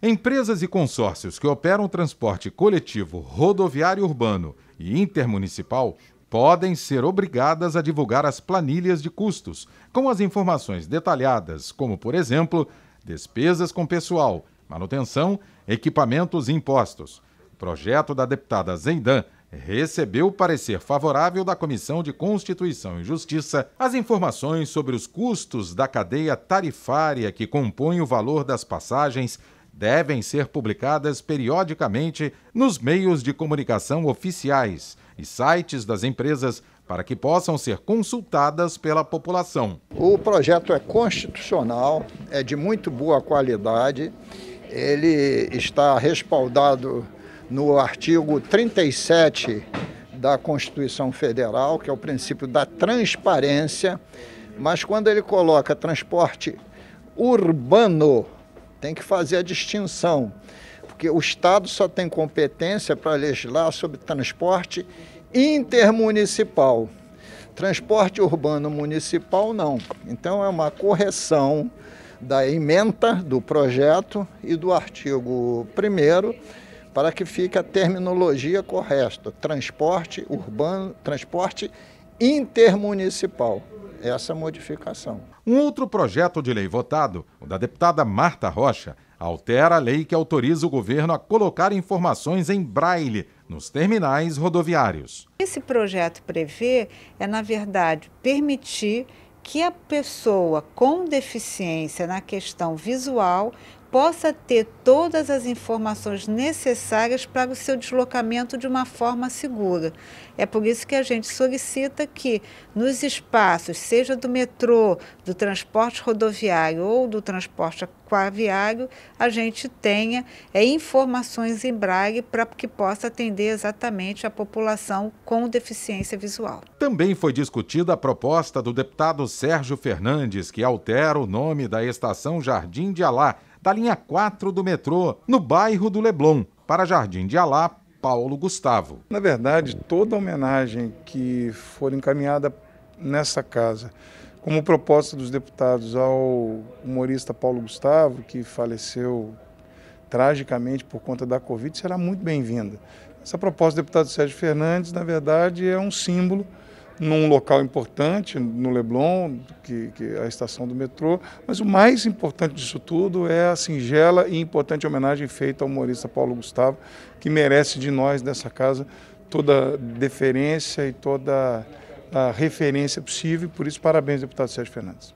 Empresas e consórcios que operam transporte coletivo, rodoviário urbano e intermunicipal podem ser obrigadas a divulgar as planilhas de custos, com as informações detalhadas, como, por exemplo, despesas com pessoal, manutenção, equipamentos e impostos. O projeto da deputada Zeidan recebeu parecer favorável da Comissão de Constituição e Justiça as informações sobre os custos da cadeia tarifária que compõe o valor das passagens devem ser publicadas periodicamente nos meios de comunicação oficiais e sites das empresas para que possam ser consultadas pela população. O projeto é constitucional, é de muito boa qualidade, ele está respaldado no artigo 37 da Constituição Federal, que é o princípio da transparência, mas quando ele coloca transporte urbano tem que fazer a distinção, porque o Estado só tem competência para legislar sobre transporte intermunicipal. Transporte urbano municipal, não. Então, é uma correção da emenda do projeto e do artigo 1 para que fique a terminologia correta, transporte urbano, transporte intermunicipal. Essa modificação. Um outro projeto de lei votado, o da deputada Marta Rocha, altera a lei que autoriza o governo a colocar informações em braille nos terminais rodoviários. Esse projeto prevê é, na verdade, permitir que a pessoa com deficiência na questão visual possa ter todas as informações necessárias para o seu deslocamento de uma forma segura. É por isso que a gente solicita que nos espaços, seja do metrô, do transporte rodoviário ou do transporte aquaviário, a gente tenha é, informações em braille para que possa atender exatamente a população com deficiência visual. Também foi discutida a proposta do deputado Sérgio Fernandes, que altera o nome da estação Jardim de Alá da linha 4 do metrô, no bairro do Leblon, para Jardim de Alá, Paulo Gustavo. Na verdade, toda a homenagem que for encaminhada nessa casa, como proposta dos deputados ao humorista Paulo Gustavo, que faleceu tragicamente por conta da Covid, será muito bem-vinda. Essa proposta do deputado Sérgio Fernandes, na verdade, é um símbolo num local importante, no Leblon, que, que, é a estação do metrô, mas o mais importante disso tudo é a singela e importante homenagem feita ao humorista Paulo Gustavo, que merece de nós, dessa casa, toda deferência e toda a referência possível. Por isso, parabéns, deputado Sérgio Fernandes.